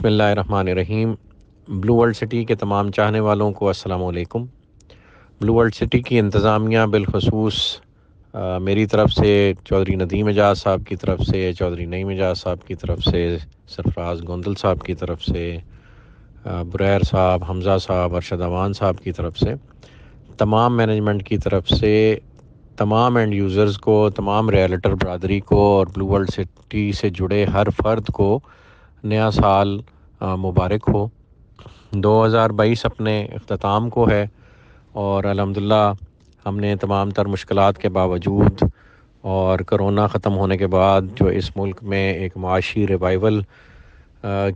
बसमीम blue World city के तमाम चाहने वालों को असलम ब्लू वर्ल्ड सिटी की इंतज़ामिया बिलखसूस मेरी तरफ़ से चौधरी नदीम एजाज साहब की तरफ से चौधरी नईम एजाज साहब की तरफ से सरफराज गोंदल साहब की तरफ से बुरैर साहब हमज़ा साहब अरशद अवान साहब की तरफ से तमाम मैनेजमेंट की तरफ से तमाम एंड यूज़र्स को तमाम रियलटर बरदरी को और ब्लू वर्ल्ड सिटी से जुड़े हर फर्द को नया साल मुबारक हो 2022 अपने अख्ताम को है और अलहमदिल्ला हमने तमाम तर मुश्किल के बावजूद और करोना ख़त्म होने के बाद जो इस मुल्क में एक माशी रिवाइवल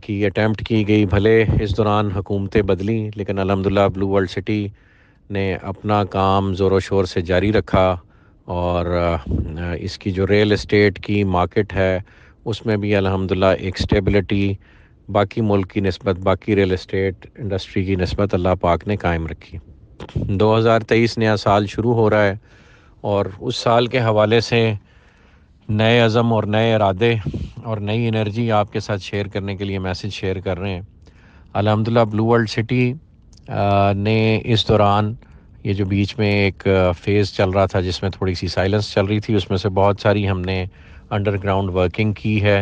की अटैम्प्ट की गई भले इस दौरान हुकूमतें बदली लेकिन अलहमदिल्ला ब्लू वर्ल्ड सिटी ने अपना काम व शोर से जारी रखा और इसकी जो रियल इस्टेट की मार्केट है उसमें भी अलहमदिल्ला एक स्टेबिलिटी बाकी मुल्क की नस्बत बाकी रियल इस्टेट इंडस्ट्री की नस्बत अल्लाह पाक ने कायम रखी 2023 नया साल शुरू हो रहा है और उस साल के हवाले से नए अज़म और नए इरादे और नई एनर्जी आपके साथ शेयर करने के लिए मैसेज शेयर कर रहे हैं अलहमदिल्ला ब्लू वर्ल्ड सिटी ने इस दौरान ये जो बीच में एक फ़ेज़ चल रहा था जिसमें थोड़ी सी साइलेंस चल रही थी उसमें से बहुत सारी हमने अंडरग्राउंड वर्किंग की है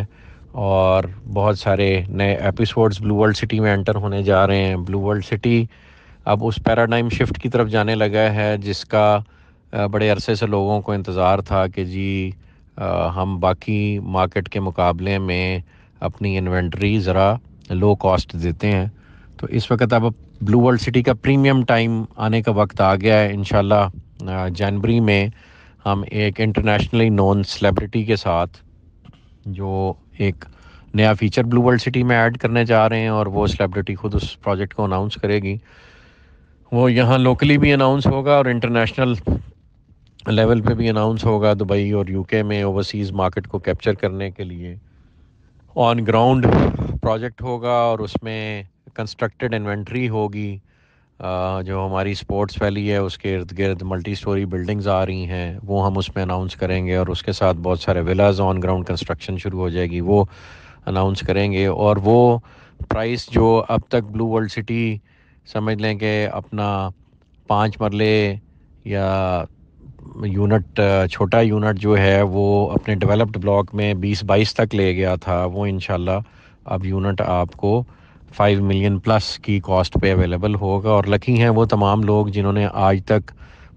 और बहुत सारे नए एपिसोड्स ब्लू वर्ल्ड सिटी में एंटर होने जा रहे हैं ब्लू वर्ल्ड सिटी अब उस पैराडाइम शिफ्ट की तरफ जाने लगा है जिसका बड़े अरसे से लोगों को इंतज़ार था कि जी हम बाकी मार्केट के मुकाबले में अपनी इन्वेंट्री ज़रा लो कॉस्ट देते हैं तो इस वक्त अब ब्लू वर्ल्ड सिटी का प्रीमियम टाइम आने का वक्त आ गया है इन जनवरी में हम एक इंटरनेशनली नॉन सेलिब्रिटी के साथ जो एक नया फीचर ब्लू वर्ल्ड सिटी में ऐड करने जा रहे हैं और वो सेलिब्रिटी खुद उस प्रोजेक्ट को अनाउंस करेगी वो यहाँ लोकली भी अनाउंस होगा और इंटरनेशनल लेवल पे भी अनाउंस होगा दुबई और यूके में ओवरसीज़ मार्केट को कैप्चर करने के लिए ऑन ग्राउंड प्रोजेक्ट होगा और उसमें कंस्ट्रक्टेड इन्वेंट्री होगी जो हमारी स्पोर्ट्स वैली है उसके इर्द गिर्द मल्टी स्टोरी बिल्डिंग्स आ रही हैं वो हम उसमें अनाउंस करेंगे और उसके साथ बहुत सारे विलाज ऑन ग्राउंड कंस्ट्रक्शन शुरू हो जाएगी वो अनाउंस करेंगे और वो प्राइस जो अब तक ब्लू वर्ल्ड सिटी समझ लें कि अपना पाँच मरले या यूनिट छोटा यूनिट जो है वो अपने डेवलप्ड ब्लॉक में बीस बाईस तक ले गया था वो इन अब यूनिट आपको फाइव मिलियन प्लस की कॉस्ट पे अवेलेबल होगा और लकी हैं वो तमाम लोग जिन्होंने आज तक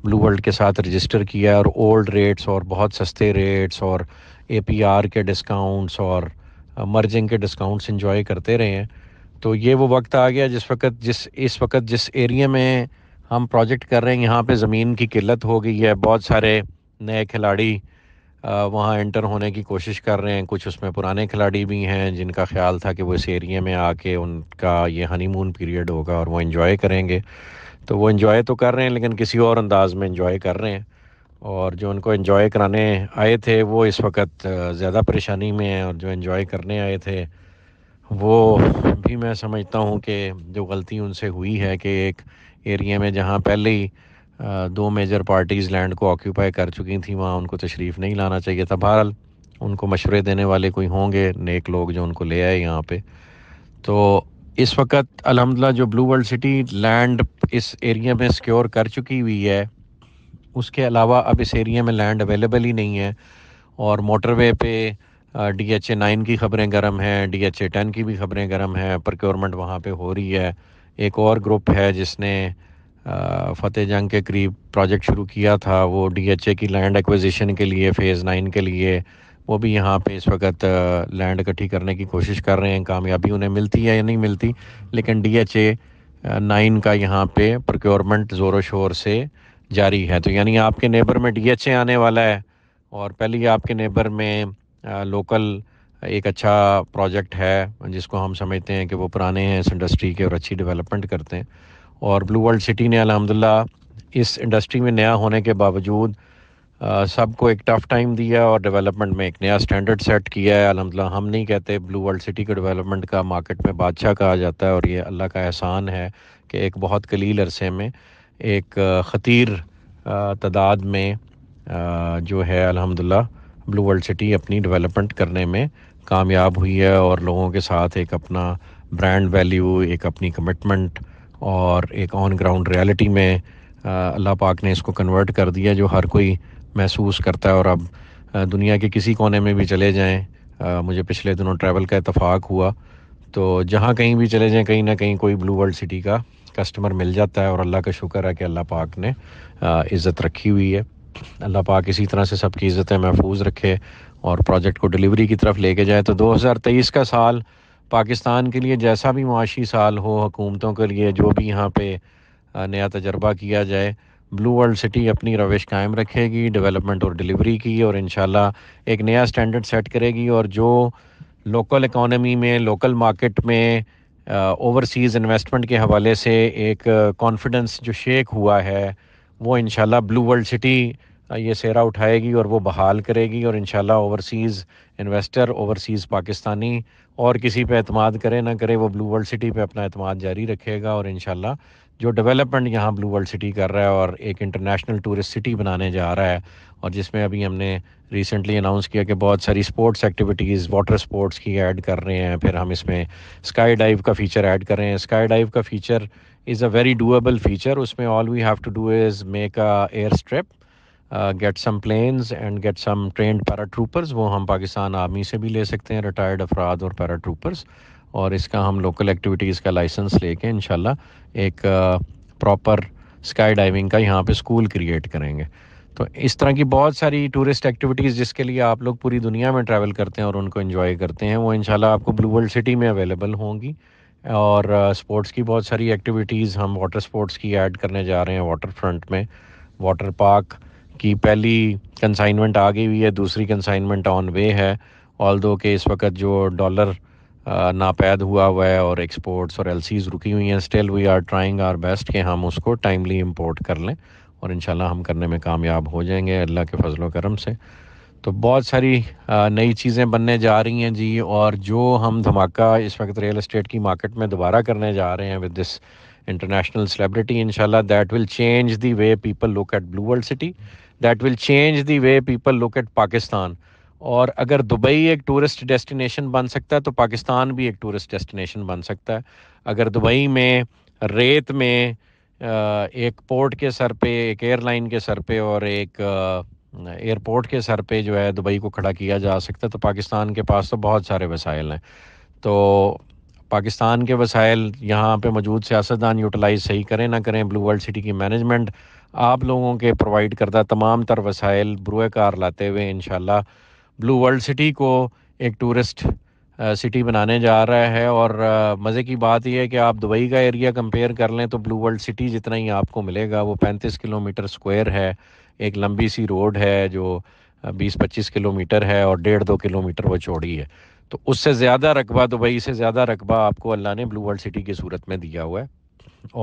ब्लू वर्ल्ड के साथ रजिस्टर किया है और ओल्ड रेट्स और बहुत सस्ते रेट्स और ए के डिस्काउंट्स और मर्जिंग uh, के डिस्काउंट्स इंजॉय करते रहे हैं तो ये वो वक्त आ गया जिस वक्त जिस इस वक्त जिस एरिया में हम प्रोजेक्ट कर रहे हैं यहाँ पे ज़मीन की किल्लत हो गई है बहुत सारे नए खिलाड़ी वहाँ एंटर होने की कोशिश कर रहे हैं कुछ उसमें पुराने खिलाड़ी भी हैं जिनका ख्याल था कि वो इस एरिए में आके उनका ये हनीमून पीरियड होगा और वो इन्जॉय करेंगे तो वो इन्जॉय तो कर रहे हैं लेकिन किसी और अंदाज में इन्जॉय कर रहे हैं और जो उनको इन्जॉय कराने आए थे वो इस वक्त ज़्यादा परेशानी में हैं और जो इन्जॉय करने आए थे वो भी मैं समझता हूँ कि जो गलती उनसे हुई है कि एक एरिया में जहाँ पहले ही दो मेजर पार्टीज़ लैंड को ऑक्यूपाई कर चुकी थी वहाँ उनको तशरीफ़ नहीं लाना चाहिए था बहरहाल उनको मशवरे देने वाले कोई होंगे नेक लोग जो उनको ले आए यहाँ पे तो इस वक्त अलहमदिल्ला जो ब्लू वर्ल्ड सिटी लैंड इस एरिया में सिक्योर कर चुकी हुई है उसके अलावा अब इस एरिया में लैंड अवेलेबल ही नहीं है और मोटरवे पे डी एच ए नाइन की खबरें गर्म हैं डी एच ए टेन की भी खबरें गर्म हैं प्रक्योरमेंट वहाँ पे हो रही है एक और ग्रुप है जिसने फतेह जंग के करीब प्रोजेक्ट शुरू किया था वो डीएचए की लैंड एक्विजिशन के लिए फ़ेज़ नाइन के लिए वो भी यहाँ पे इस वक्त लैंड इकट्ठी करने की कोशिश कर रहे हैं कामयाबी उन्हें मिलती है या नहीं मिलती लेकिन डी एच ए नाइन का यहाँ पे प्रोक्योरमेंट ज़ोरों शोर से जारी है तो यानी आपके नेबर में डी एच ए आने वाला है और पहले आपके नेबर में लोकल एक अच्छा प्रोजेक्ट है जिसको हम समझते हैं कि वो पुराने हैं इस इंडस्ट्री के और अच्छी डेवलपमेंट करते हैं और ब्लू वर्ल्ड सिटी ने अलहमदिल्ला इस इंडस्ट्री में नया होने के बावजूद सबको एक टफ टाइम दिया और डेवलपमेंट में एक नया स्टैंडर्ड सेट किया है अलहमदिल्ला हम नहीं कहते ब्लू वर्ल्ड सिटी को डेवलपमेंट का मार्केट में बादशाह कहा जाता है और ये अल्लाह का एहसान है कि एक बहुत कलील अरसे में एक ख़तीर तादाद में जो है अलहमदिल्ला ब्लू वर्ल्ड सिटी अपनी डेवलपमेंट करने में कामयाब हुई है और लोगों के साथ एक अपना ब्रांड वैल्यू एक अपनी कमिटमेंट और एक ऑन ग्राउंड रियलिटी में अल्लाह पाक ने इसको कन्वर्ट कर दिया जो हर कोई महसूस करता है और अब दुनिया के किसी कोने में भी चले जाएं मुझे पिछले दिनों ट्रैवल का इतफाक़ हुआ तो जहाँ कहीं भी चले जाएं कहीं ना कहीं कोई ब्लू वर्ल्ड सिटी का कस्टमर मिल जाता है और अल्लाह का शुक्र है कि अल्लाह पाक ने इज़्ज़त रखी हुई है अल्लाह पाक इसी तरह से सबकी इज़्ज़तें महफूज रखे और प्रोजेक्ट को डिलीवरी की तरफ लेके जाए तो 2023 का साल पाकिस्तान के लिए जैसा भी माशी साल हो हकूमतों के लिए जो भी यहाँ पे नया तजर्बा किया जाए ब्लू वर्ल्ड सिटी अपनी रविश कायम रखेगी डेवलपमेंट और डिलीवरी की और इन एक नया स्टैंडर्ड सेट करेगी और जो लोकल इकोनमी में लोकल मार्केट में ओवरसीज़ इन्वेस्टमेंट के हवाले से एक कॉन्फिडेंस जो शेक हुआ है वो इन ब्लू वर्ल्ड सिटी ये सेरा उठाएगी और वो बहाल करेगी और इनशाला ओवरसीज़ इन्वेस्टर ओवरसीज़ पाकिस्तानी और किसी पे अतमाद करे ना करे वो ब्लू वर्ल्ड सिटी पे अपना अतमाद जारी रखेगा और इन जो डेवलपमेंट यहाँ ब्लू वर्ल्ड सिटी कर रहा है और एक इंटरनेशनल टूरिस्ट सिटी बनाने जा रहा है और जिसमें अभी हमने रिसेंटली अनाउंस किया कि बहुत सारी स्पोर्ट्स एक्टिविटीज़ वाटर स्पोर्ट्स की ऐड कर रहे हैं फिर हम इसमें स्काई डाइव का फ़ीचर ऐड कर रहे हैं स्काई डाइव का feature is a very doable feature उसमें all we have to do is make a airstrip get some planes and get some trained troopers वो हम पाकिस्तान आर्मी से भी ले सकते हैं रिटायर्ड अफराद और पैरा ट्रूपर्स और इसका हम लोकल एक्टिविटीज़ का लाइसेंस लेके इन एक प्रॉपर स्काई डाइविंग का यहाँ पर स्कूल क्रिएट करेंगे तो इस तरह की बहुत सारी टूरिस्ट एक्टिविटीज़ जिसके लिए आप लोग पूरी दुनिया में ट्रैवल करते हैं और उनको इन्जॉय करते हैं वो इंशाल्लाह आपको ब्लू वर्ल्ड सिटी में अवेलेबल होंगी और स्पोर्ट्स uh, की बहुत सारी एक्टिविटीज़ हम वाटर स्पोर्ट्स की ऐड करने जा रहे हैं वाटर फ्रंट में वाटर पार्क कि पहली कंसाइनमेंट आ गई हुई है दूसरी कंसाइनमेंट ऑन वे है ऑल दो के इस वक्त जो डॉलर नापैद हुआ हुआ है और एक्सपोर्ट्स और एल रुकी हुई हैं still we are trying our best कि हम उसको टाइमली इम्पोर्ट कर लें और इन हम करने में कामयाब हो जाएंगे अल्लाह के फजल करम से तो बहुत सारी नई चीज़ें बनने जा रही हैं जी और जो हम धमाका इस वक्त रियल इस्टेट की मार्केट में दोबारा करने जा रहे हैं with this international celebrity in that will change the way people look at Blue World City that will change the way people look at Pakistan और अगर दुबई एक टूरिस्ट डेस्टिनेशन बन सकता है तो पाकिस्तान भी एक टूरिस्ट डेस्टिनेशन बन सकता है अगर दुबई में रेत में एक पोर्ट के सर पे एक एयरलाइन के सर पे और एक एयरपोर्ट के सर पे जो है दुबई को खड़ा किया जा सकता है तो पाकिस्तान के पास तो बहुत सारे वसाइल हैं तो पाकिस्तान के वसाइल यहाँ पे मौजूद सियासतदान यूटिलाइज सही करें ना करें ब्लू वर्ल्ड सिटी की मैनेजमेंट आप लोगों के प्रोवाइड करता तमाम तर वसाइल ब्रुए कार लाते हुए इन ब्लू वर्ल्ड सिटी को एक टूरिस्ट सिटी बनाने जा रहा है और मज़े की बात यह है कि आप दुबई का एरिया कंपेयर कर लें तो ब्लू वर्ल्ड सिटी जितना ही आपको मिलेगा वो 35 किलोमीटर स्क्वायर है एक लंबी सी रोड है जो 20-25 किलोमीटर है और डेढ़ दो किलोमीटर वो चौड़ी है तो उससे ज़्यादा रकबा दुबई से ज़्यादा रकबा आपको अल्लाह ने ब्लू वर्ल्ड सिटी की सूरत में दिया हुआ है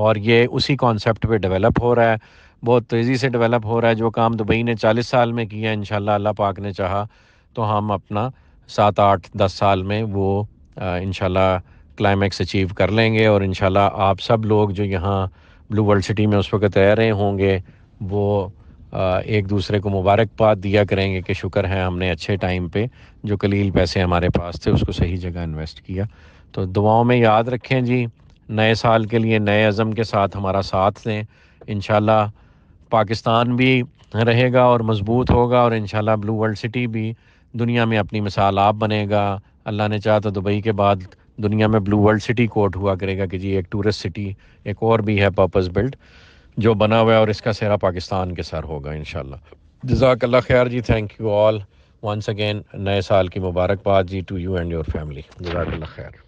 और ये उसी कॉन्सेप्ट डेवलप हो रहा है बहुत तेज़ी से डेवलप हो रहा है जो काम दुबई ने चालीस साल में किया इन अल्लाह पाक ने चाहा तो हम अपना सात आठ दस साल में वो इन क्लाइमैक्स अचीव कर लेंगे और इन आप सब लोग जो यहाँ ब्लू वर्ल्ड सिटी में उस वक्त रह रहे होंगे वो एक दूसरे को मुबारकबाद दिया करेंगे कि शुक्र है हमने अच्छे टाइम पे जो कलील पैसे हमारे पास थे उसको सही जगह इन्वेस्ट किया तो दुआओं में याद रखें जी नए साल के लिए नए अज़म के साथ हमारा साथ दें इनशाला पाकिस्तान भी रहेगा और मजबूत होगा और इंशाल्लाह ब्लू वर्ल्ड सिटी भी दुनिया में अपनी मिसाल आप बनेगा अल्लाह ने चाहा तो दुबई के बाद दुनिया में ब्लू वर्ल्ड सिटी कोट हुआ करेगा कि जी एक टूरिस्ट सिटी एक और भी है पर्पज़ बिल्ड जो बना हुआ है और इसका सेहरा पाकिस्तान के सर होगा इन जजाकल्ला खैर जी thank you all once again नए साल की मुबारकबाद जी to you and your family जजाकल्ला खैर